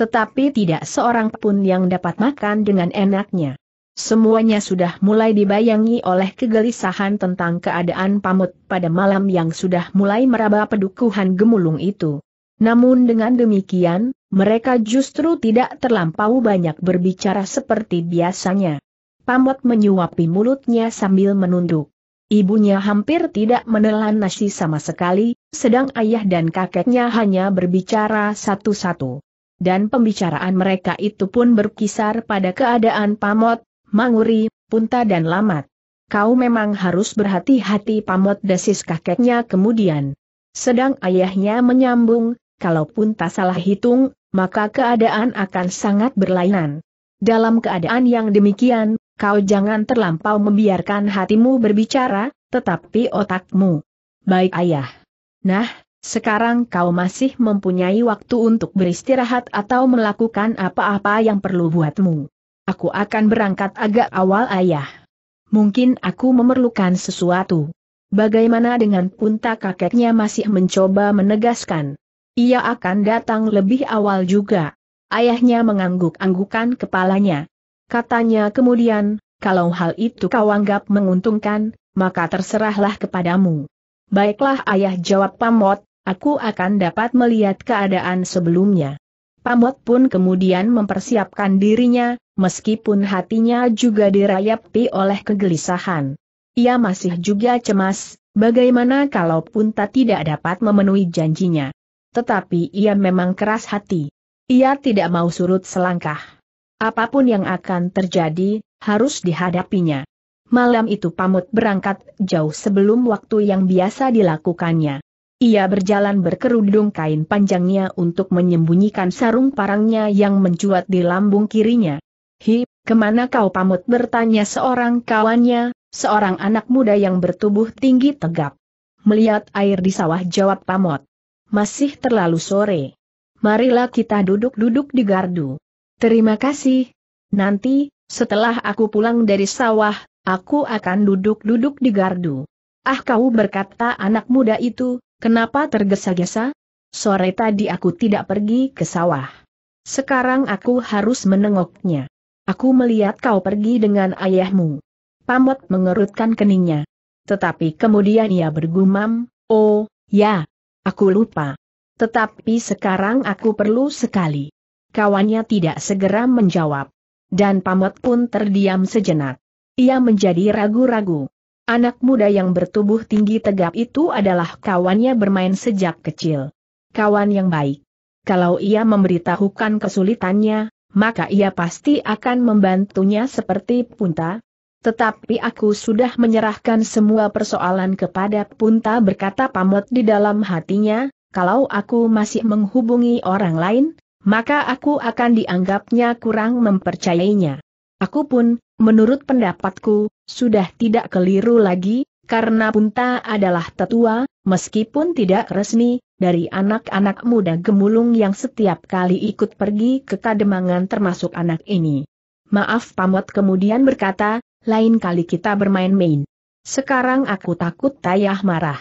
Tetapi tidak seorang pun yang dapat makan dengan enaknya. Semuanya sudah mulai dibayangi oleh kegelisahan tentang keadaan pamut pada malam yang sudah mulai meraba pedukuhan gemulung itu. Namun dengan demikian, mereka justru tidak terlampau banyak berbicara seperti biasanya. Pamut menyuapi mulutnya sambil menunduk. Ibunya hampir tidak menelan nasi sama sekali, sedang ayah dan kakeknya hanya berbicara satu-satu. Dan pembicaraan mereka itu pun berkisar pada keadaan pamot, manguri, punta dan lamat. Kau memang harus berhati-hati pamot desis kakeknya kemudian. Sedang ayahnya menyambung, kalaupun tak salah hitung, maka keadaan akan sangat berlainan. Dalam keadaan yang demikian, Kau jangan terlampau membiarkan hatimu berbicara, tetapi otakmu. Baik ayah. Nah, sekarang kau masih mempunyai waktu untuk beristirahat atau melakukan apa-apa yang perlu buatmu. Aku akan berangkat agak awal ayah. Mungkin aku memerlukan sesuatu. Bagaimana dengan punta kakeknya masih mencoba menegaskan. Ia akan datang lebih awal juga. Ayahnya mengangguk-anggukan kepalanya katanya kemudian, kalau hal itu kau anggap menguntungkan, maka terserahlah kepadamu. Baiklah ayah jawab Pamot, aku akan dapat melihat keadaan sebelumnya. Pamot pun kemudian mempersiapkan dirinya, meskipun hatinya juga dirayapi oleh kegelisahan. Ia masih juga cemas, bagaimana kalau tak tidak dapat memenuhi janjinya. Tetapi ia memang keras hati. Ia tidak mau surut selangkah. Apapun yang akan terjadi, harus dihadapinya. Malam itu pamut berangkat jauh sebelum waktu yang biasa dilakukannya. Ia berjalan berkerudung kain panjangnya untuk menyembunyikan sarung parangnya yang mencuat di lambung kirinya. Hi, kemana kau pamut bertanya seorang kawannya, seorang anak muda yang bertubuh tinggi tegap. Melihat air di sawah jawab pamut. Masih terlalu sore. Marilah kita duduk-duduk di gardu. Terima kasih. Nanti, setelah aku pulang dari sawah, aku akan duduk-duduk di gardu. Ah kau berkata anak muda itu, kenapa tergesa-gesa? Sore tadi aku tidak pergi ke sawah. Sekarang aku harus menengoknya. Aku melihat kau pergi dengan ayahmu. Pamot mengerutkan keningnya. Tetapi kemudian ia bergumam, oh, ya, aku lupa. Tetapi sekarang aku perlu sekali kawannya tidak segera menjawab. Dan pamot pun terdiam sejenak. Ia menjadi ragu-ragu. Anak muda yang bertubuh tinggi tegap itu adalah kawannya bermain sejak kecil. Kawan yang baik. Kalau ia memberitahukan kesulitannya, maka ia pasti akan membantunya seperti Punta, tetapi aku sudah menyerahkan semua persoalan kepada Punta berkata Pamot di dalam hatinya, kalau aku masih menghubungi orang lain, maka aku akan dianggapnya kurang mempercayainya. Aku pun, menurut pendapatku, sudah tidak keliru lagi, karena Punta adalah tetua, meskipun tidak resmi, dari anak-anak muda gemulung yang setiap kali ikut pergi ke Kademangan termasuk anak ini. Maaf Pamot kemudian berkata, lain kali kita bermain-main. Sekarang aku takut Tayah marah.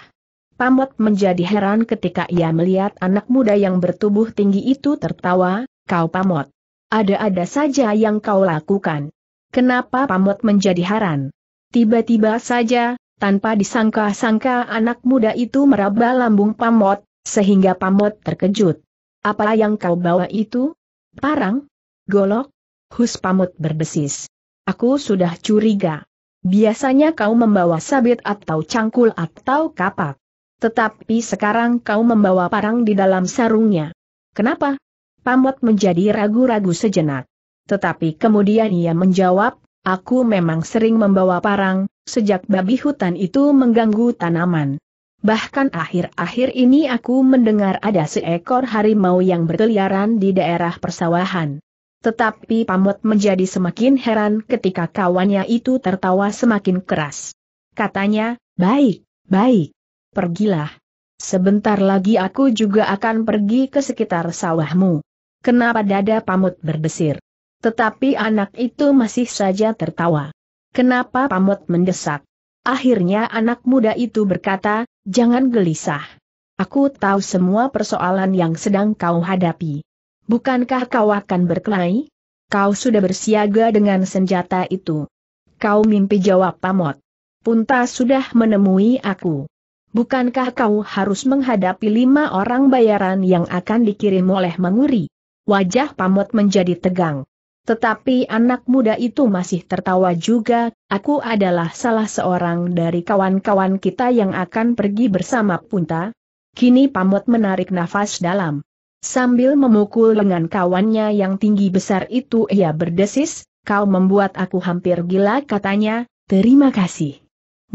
Pamot menjadi heran ketika ia melihat anak muda yang bertubuh tinggi itu tertawa, kau Pamot. Ada-ada saja yang kau lakukan. Kenapa Pamot menjadi heran? Tiba-tiba saja, tanpa disangka-sangka anak muda itu meraba lambung Pamot, sehingga Pamot terkejut. Apa yang kau bawa itu? Parang? Golok? Hus Pamot berdesis. Aku sudah curiga. Biasanya kau membawa sabit atau cangkul atau kapak. Tetapi sekarang kau membawa parang di dalam sarungnya. Kenapa? Pamot menjadi ragu-ragu sejenak. Tetapi kemudian ia menjawab, aku memang sering membawa parang, sejak babi hutan itu mengganggu tanaman. Bahkan akhir-akhir ini aku mendengar ada seekor harimau yang berkeliaran di daerah persawahan. Tetapi Pamot menjadi semakin heran ketika kawannya itu tertawa semakin keras. Katanya, baik, baik, pergilah. Sebentar lagi aku juga akan pergi ke sekitar sawahmu. Kenapa dada pamut berdesir? Tetapi anak itu masih saja tertawa. Kenapa pamut mendesak? Akhirnya anak muda itu berkata, jangan gelisah. Aku tahu semua persoalan yang sedang kau hadapi. Bukankah kau akan berkelahi? Kau sudah bersiaga dengan senjata itu. Kau mimpi jawab pamot. Punta sudah menemui aku. Bukankah kau harus menghadapi lima orang bayaran yang akan dikirim oleh Manguri? Wajah Pamot menjadi tegang. Tetapi anak muda itu masih tertawa juga, aku adalah salah seorang dari kawan-kawan kita yang akan pergi bersama Punta. Kini Pamot menarik nafas dalam. Sambil memukul lengan kawannya yang tinggi besar itu ia berdesis, kau membuat aku hampir gila katanya, terima kasih.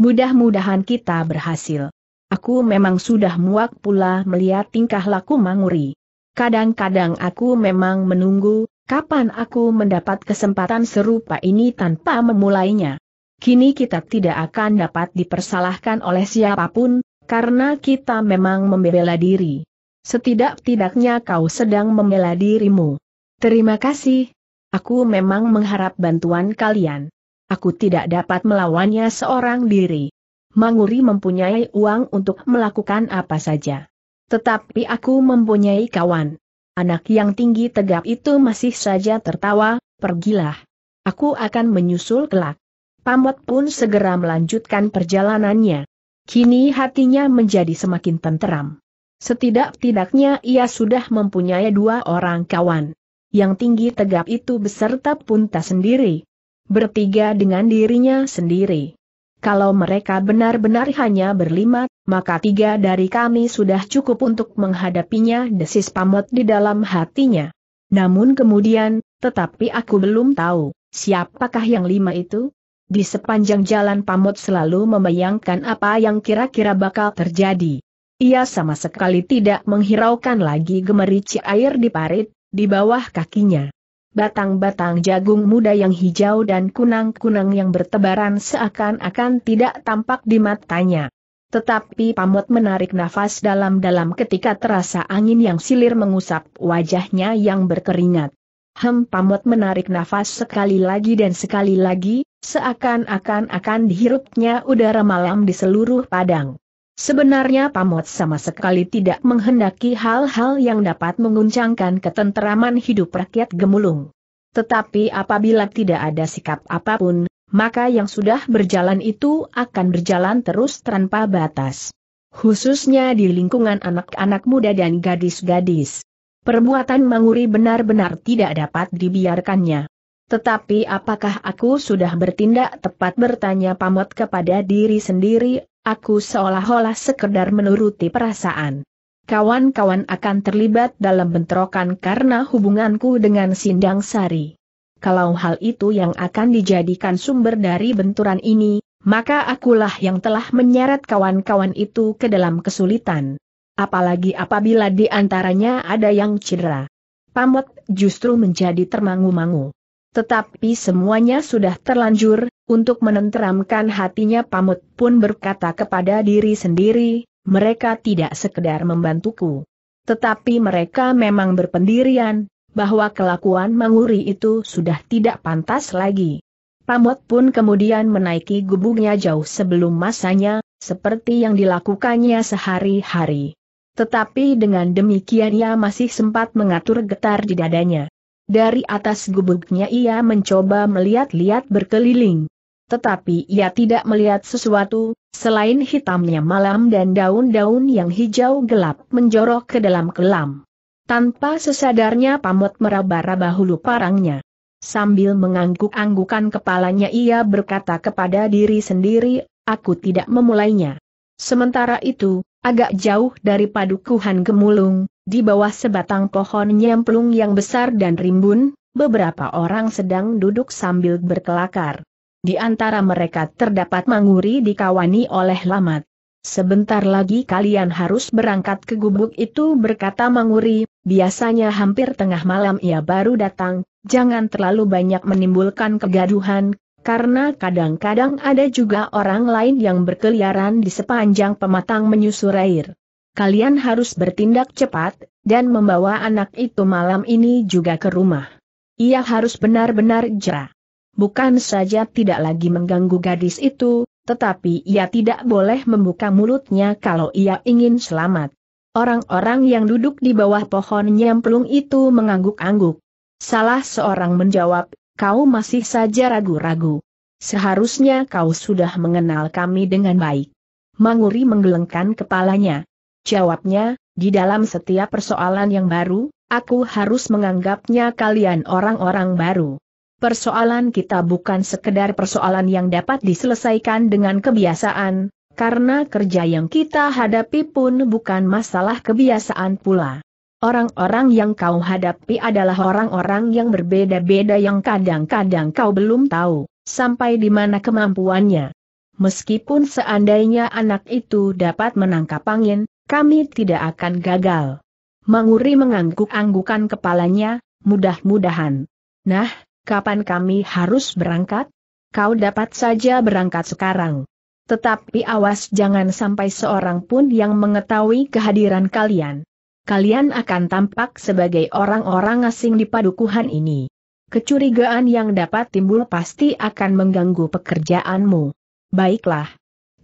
Mudah-mudahan kita berhasil. Aku memang sudah muak pula melihat tingkah laku Manguri. Kadang-kadang aku memang menunggu, kapan aku mendapat kesempatan serupa ini tanpa memulainya. Kini kita tidak akan dapat dipersalahkan oleh siapapun, karena kita memang membela diri. Setidak-tidaknya kau sedang membela dirimu. Terima kasih. Aku memang mengharap bantuan kalian. Aku tidak dapat melawannya seorang diri. Manguri mempunyai uang untuk melakukan apa saja. Tetapi aku mempunyai kawan. Anak yang tinggi tegap itu masih saja tertawa, pergilah. Aku akan menyusul kelak. Pamot pun segera melanjutkan perjalanannya. Kini hatinya menjadi semakin tenteram. Setidak-tidaknya ia sudah mempunyai dua orang kawan. Yang tinggi tegap itu beserta punta sendiri. Bertiga dengan dirinya sendiri. Kalau mereka benar-benar hanya berlima, maka tiga dari kami sudah cukup untuk menghadapinya desis pamot di dalam hatinya. Namun kemudian, tetapi aku belum tahu, siapakah yang lima itu? Di sepanjang jalan pamot selalu membayangkan apa yang kira-kira bakal terjadi. Ia sama sekali tidak menghiraukan lagi gemerici air di parit, di bawah kakinya batang-batang jagung muda yang hijau dan kunang-kunang yang bertebaran seakan-akan tidak tampak di matanya. Tetapi Pamot menarik nafas dalam-dalam ketika terasa angin yang silir mengusap wajahnya yang berkeringat. Hem Pamot menarik nafas sekali lagi dan sekali lagi, seakan-akan akan dihirupnya udara malam di seluruh padang. Sebenarnya Pamot sama sekali tidak menghendaki hal-hal yang dapat menguncangkan ketenteraman hidup rakyat gemulung. Tetapi apabila tidak ada sikap apapun, maka yang sudah berjalan itu akan berjalan terus tanpa batas. Khususnya di lingkungan anak-anak muda dan gadis-gadis. Perbuatan Manguri benar-benar tidak dapat dibiarkannya. Tetapi apakah aku sudah bertindak tepat bertanya pamot kepada diri sendiri, aku seolah-olah sekedar menuruti perasaan. Kawan-kawan akan terlibat dalam bentrokan karena hubunganku dengan Sindang Sari. Kalau hal itu yang akan dijadikan sumber dari benturan ini, maka akulah yang telah menyeret kawan-kawan itu ke dalam kesulitan. Apalagi apabila di antaranya ada yang cedera. Pamot justru menjadi termangu-mangu. Tetapi semuanya sudah terlanjur, untuk menenteramkan hatinya pamut pun berkata kepada diri sendiri, mereka tidak sekedar membantuku. Tetapi mereka memang berpendirian, bahwa kelakuan Manguri itu sudah tidak pantas lagi. Pamot pun kemudian menaiki gubungnya jauh sebelum masanya, seperti yang dilakukannya sehari-hari. Tetapi dengan demikian ia masih sempat mengatur getar di dadanya. Dari atas gubuknya ia mencoba melihat-lihat berkeliling. Tetapi ia tidak melihat sesuatu, selain hitamnya malam dan daun-daun yang hijau gelap menjorok ke dalam kelam. Tanpa sesadarnya pamot meraba-raba hulu parangnya. Sambil mengangguk-anggukan kepalanya ia berkata kepada diri sendiri, aku tidak memulainya. Sementara itu, Agak jauh dari padukuhan gemulung, di bawah sebatang pohon nyemplung yang besar dan rimbun, beberapa orang sedang duduk sambil berkelakar. Di antara mereka terdapat manguri dikawani oleh lamat. Sebentar lagi kalian harus berangkat ke gubuk itu berkata Manguri, biasanya hampir tengah malam ia baru datang, jangan terlalu banyak menimbulkan kegaduhan, karena kadang-kadang ada juga orang lain yang berkeliaran di sepanjang pematang menyusur air. Kalian harus bertindak cepat, dan membawa anak itu malam ini juga ke rumah. Ia harus benar-benar jera. Bukan saja tidak lagi mengganggu gadis itu, tetapi ia tidak boleh membuka mulutnya kalau ia ingin selamat. Orang-orang yang duduk di bawah pohon nyemplung itu mengangguk-angguk. Salah seorang menjawab, kau masih saja ragu-ragu. Seharusnya kau sudah mengenal kami dengan baik. Manguri menggelengkan kepalanya. Jawabnya, di dalam setiap persoalan yang baru, aku harus menganggapnya kalian orang-orang baru. Persoalan kita bukan sekedar persoalan yang dapat diselesaikan dengan kebiasaan, karena kerja yang kita hadapi pun bukan masalah kebiasaan pula. Orang-orang yang kau hadapi adalah orang-orang yang berbeda-beda yang kadang-kadang kau belum tahu, sampai di mana kemampuannya. Meskipun seandainya anak itu dapat menangkap angin, kami tidak akan gagal. Manguri mengangguk-anggukan kepalanya, mudah-mudahan. Nah, kapan kami harus berangkat? Kau dapat saja berangkat sekarang. Tetapi awas jangan sampai seorang pun yang mengetahui kehadiran kalian kalian akan tampak sebagai orang-orang asing di padukuhan ini. Kecurigaan yang dapat timbul pasti akan mengganggu pekerjaanmu. Baiklah.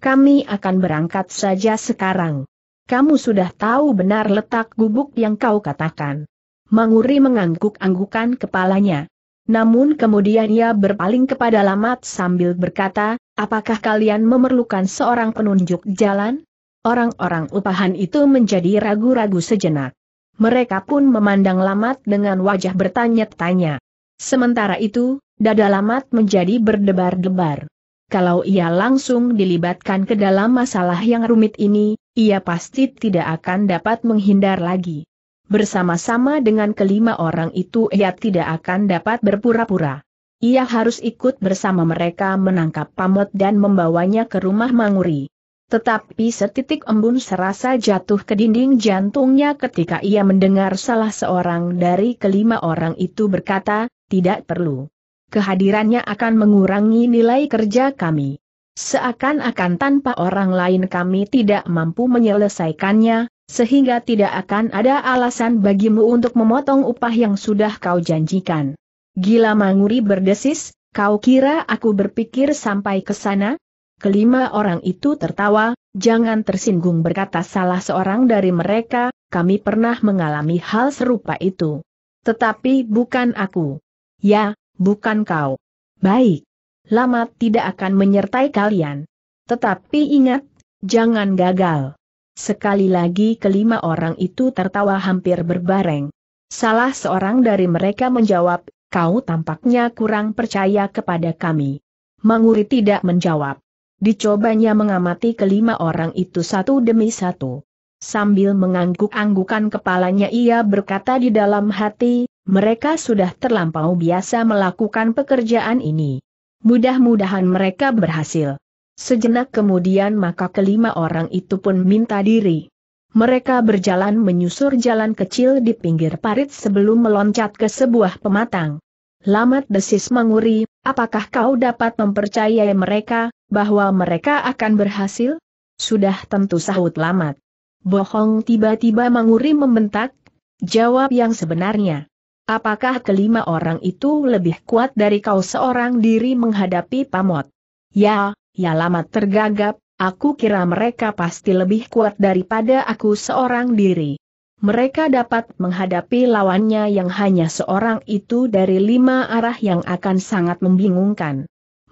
Kami akan berangkat saja sekarang. Kamu sudah tahu benar letak gubuk yang kau katakan. Manguri mengangguk-anggukan kepalanya. Namun kemudian ia berpaling kepada Lamat sambil berkata, apakah kalian memerlukan seorang penunjuk jalan? Orang-orang upahan itu menjadi ragu-ragu sejenak. Mereka pun memandang Lamat dengan wajah bertanya-tanya. Sementara itu, dada Lamat menjadi berdebar-debar. Kalau ia langsung dilibatkan ke dalam masalah yang rumit ini, ia pasti tidak akan dapat menghindar lagi. Bersama-sama dengan kelima orang itu ia tidak akan dapat berpura-pura. Ia harus ikut bersama mereka menangkap pamot dan membawanya ke rumah Manguri. Tetapi setitik embun serasa jatuh ke dinding jantungnya ketika ia mendengar salah seorang dari kelima orang itu berkata, tidak perlu. Kehadirannya akan mengurangi nilai kerja kami. Seakan-akan tanpa orang lain kami tidak mampu menyelesaikannya, sehingga tidak akan ada alasan bagimu untuk memotong upah yang sudah kau janjikan. Gila Manguri berdesis, kau kira aku berpikir sampai ke sana? Kelima orang itu tertawa, jangan tersinggung berkata salah seorang dari mereka, kami pernah mengalami hal serupa itu. Tetapi bukan aku. Ya, bukan kau. Baik. Lama tidak akan menyertai kalian. Tetapi ingat, jangan gagal. Sekali lagi kelima orang itu tertawa hampir berbareng. Salah seorang dari mereka menjawab, kau tampaknya kurang percaya kepada kami. Manguri tidak menjawab. Dicobanya mengamati kelima orang itu satu demi satu. Sambil mengangguk-anggukan kepalanya ia berkata di dalam hati, mereka sudah terlampau biasa melakukan pekerjaan ini. Mudah-mudahan mereka berhasil. Sejenak kemudian maka kelima orang itu pun minta diri. Mereka berjalan menyusur jalan kecil di pinggir parit sebelum meloncat ke sebuah pematang. Lamat desis menguri, apakah kau dapat mempercayai mereka, bahwa mereka akan berhasil? Sudah tentu sahut lamat. Bohong tiba-tiba menguri membentak, jawab yang sebenarnya. Apakah kelima orang itu lebih kuat dari kau seorang diri menghadapi pamot? Ya, ya lamat tergagap, aku kira mereka pasti lebih kuat daripada aku seorang diri. Mereka dapat menghadapi lawannya yang hanya seorang itu dari lima arah yang akan sangat membingungkan.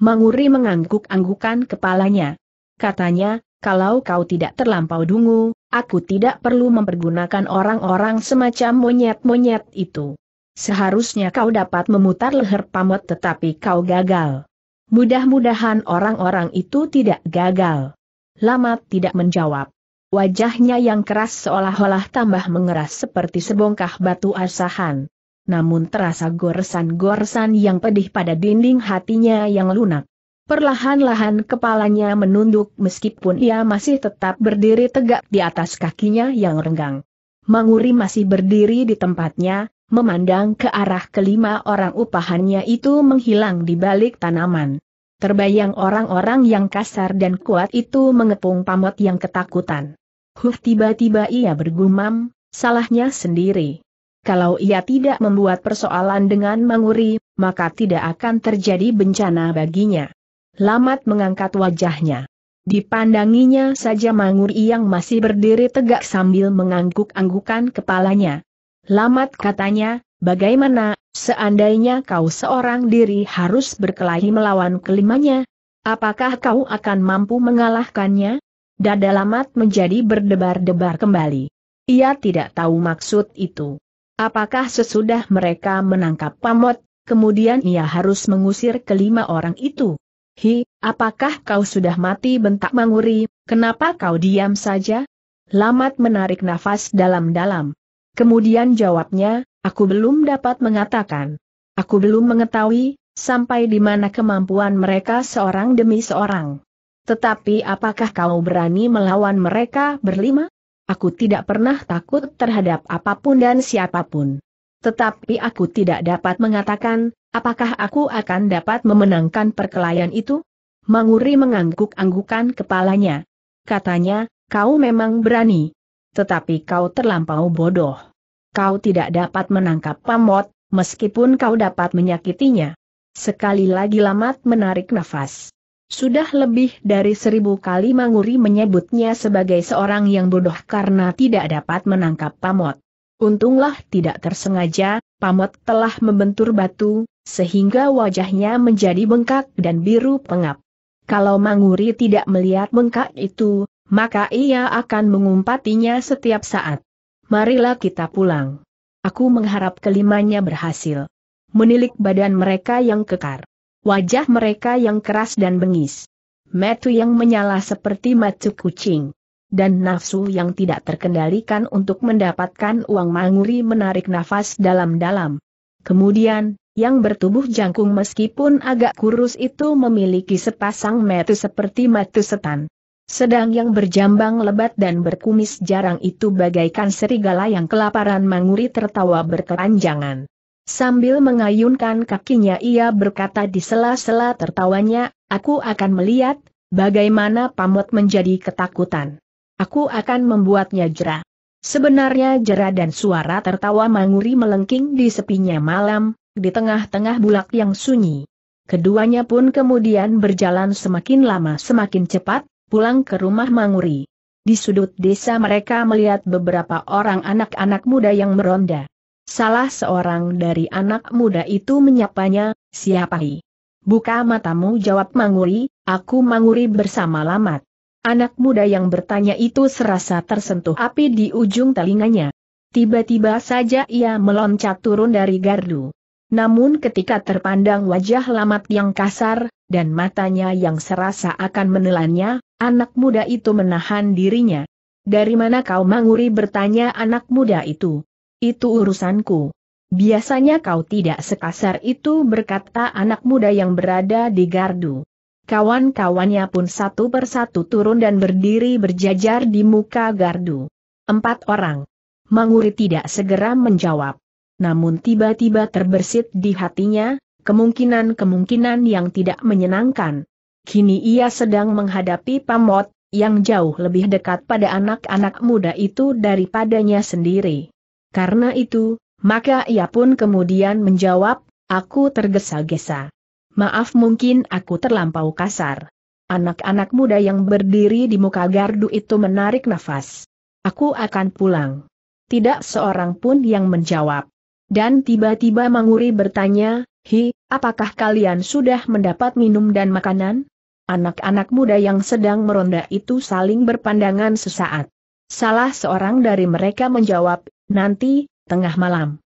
Manguri mengangguk-anggukan kepalanya. Katanya, kalau kau tidak terlampau dungu, aku tidak perlu mempergunakan orang-orang semacam monyet-monyet itu. Seharusnya kau dapat memutar leher pamot tetapi kau gagal. Mudah-mudahan orang-orang itu tidak gagal. Lamat tidak menjawab. Wajahnya yang keras seolah-olah tambah mengeras seperti sebongkah batu asahan namun terasa goresan-goresan yang pedih pada dinding hatinya yang lunak. Perlahan-lahan kepalanya menunduk meskipun ia masih tetap berdiri tegak di atas kakinya yang renggang. Manguri masih berdiri di tempatnya, memandang ke arah kelima orang upahannya itu menghilang di balik tanaman. Terbayang orang-orang yang kasar dan kuat itu mengepung pamot yang ketakutan. Huh tiba-tiba ia bergumam, salahnya sendiri kalau ia tidak membuat persoalan dengan manguri, maka tidak akan terjadi bencana baginya. Lamat mengangkat wajahnya. Dipandanginya saja manguri yang masih berdiri tegak sambil mengangguk-anggukan kepalanya. Lamat katanya, bagaimana, seandainya kau seorang diri harus berkelahi melawan kelimanya? Apakah kau akan mampu mengalahkannya? Dada Lamat menjadi berdebar-debar kembali. Ia tidak tahu maksud itu. Apakah sesudah mereka menangkap pamot, kemudian ia harus mengusir kelima orang itu? Hi, apakah kau sudah mati bentak manguri, kenapa kau diam saja? Lamat menarik nafas dalam-dalam. Kemudian jawabnya, aku belum dapat mengatakan. Aku belum mengetahui, sampai di mana kemampuan mereka seorang demi seorang. Tetapi apakah kau berani melawan mereka berlima? Aku tidak pernah takut terhadap apapun dan siapapun. Tetapi aku tidak dapat mengatakan, apakah aku akan dapat memenangkan perkelahian itu? Manguri mengangguk-anggukan kepalanya. Katanya, kau memang berani. Tetapi kau terlampau bodoh. Kau tidak dapat menangkap pamot, meskipun kau dapat menyakitinya. Sekali lagi Lamat menarik nafas. Sudah lebih dari seribu kali Manguri menyebutnya sebagai seorang yang bodoh karena tidak dapat menangkap pamot. Untunglah tidak tersengaja, pamot telah membentur batu, sehingga wajahnya menjadi bengkak dan biru pengap. Kalau Manguri tidak melihat bengkak itu, maka ia akan mengumpatinya setiap saat. Marilah kita pulang. Aku mengharap kelimanya berhasil menilik badan mereka yang kekar wajah mereka yang keras dan bengis. Metu yang menyala seperti matu kucing. Dan nafsu yang tidak terkendalikan untuk mendapatkan uang manguri menarik nafas dalam-dalam. Kemudian, yang bertubuh jangkung meskipun agak kurus itu memiliki sepasang metu seperti matu setan. Sedang yang berjambang lebat dan berkumis jarang itu bagaikan serigala yang kelaparan manguri tertawa berkeranjangan. Sambil mengayunkan kakinya ia berkata di sela-sela tertawanya, aku akan melihat, bagaimana pamot menjadi ketakutan. Aku akan membuatnya jera. Sebenarnya jera dan suara tertawa manguri melengking di sepinya malam, di tengah-tengah bulak yang sunyi. Keduanya pun kemudian berjalan semakin lama semakin cepat, pulang ke rumah manguri. Di sudut desa mereka melihat beberapa orang anak-anak muda yang meronda. Salah seorang dari anak muda itu menyapanya, siapa hi? Buka matamu jawab Manguri, aku Manguri bersama Lamat. Anak muda yang bertanya itu serasa tersentuh api di ujung telinganya. Tiba-tiba saja ia meloncat turun dari gardu. Namun ketika terpandang wajah Lamat yang kasar, dan matanya yang serasa akan menelannya, anak muda itu menahan dirinya. Dari mana kau Manguri bertanya anak muda itu? Itu urusanku. Biasanya kau tidak sekasar itu berkata anak muda yang berada di gardu. Kawan-kawannya pun satu persatu turun dan berdiri berjajar di muka gardu. Empat orang. Manguri tidak segera menjawab. Namun tiba-tiba terbersit di hatinya, kemungkinan-kemungkinan yang tidak menyenangkan. Kini ia sedang menghadapi pamot, yang jauh lebih dekat pada anak-anak muda itu daripadanya sendiri. Karena itu, maka ia pun kemudian menjawab, aku tergesa-gesa. Maaf mungkin aku terlampau kasar. Anak-anak muda yang berdiri di muka gardu itu menarik nafas. Aku akan pulang. Tidak seorang pun yang menjawab. Dan tiba-tiba Manguri bertanya, Hi, apakah kalian sudah mendapat minum dan makanan? Anak-anak muda yang sedang meronda itu saling berpandangan sesaat. Salah seorang dari mereka menjawab, Nanti, tengah malam,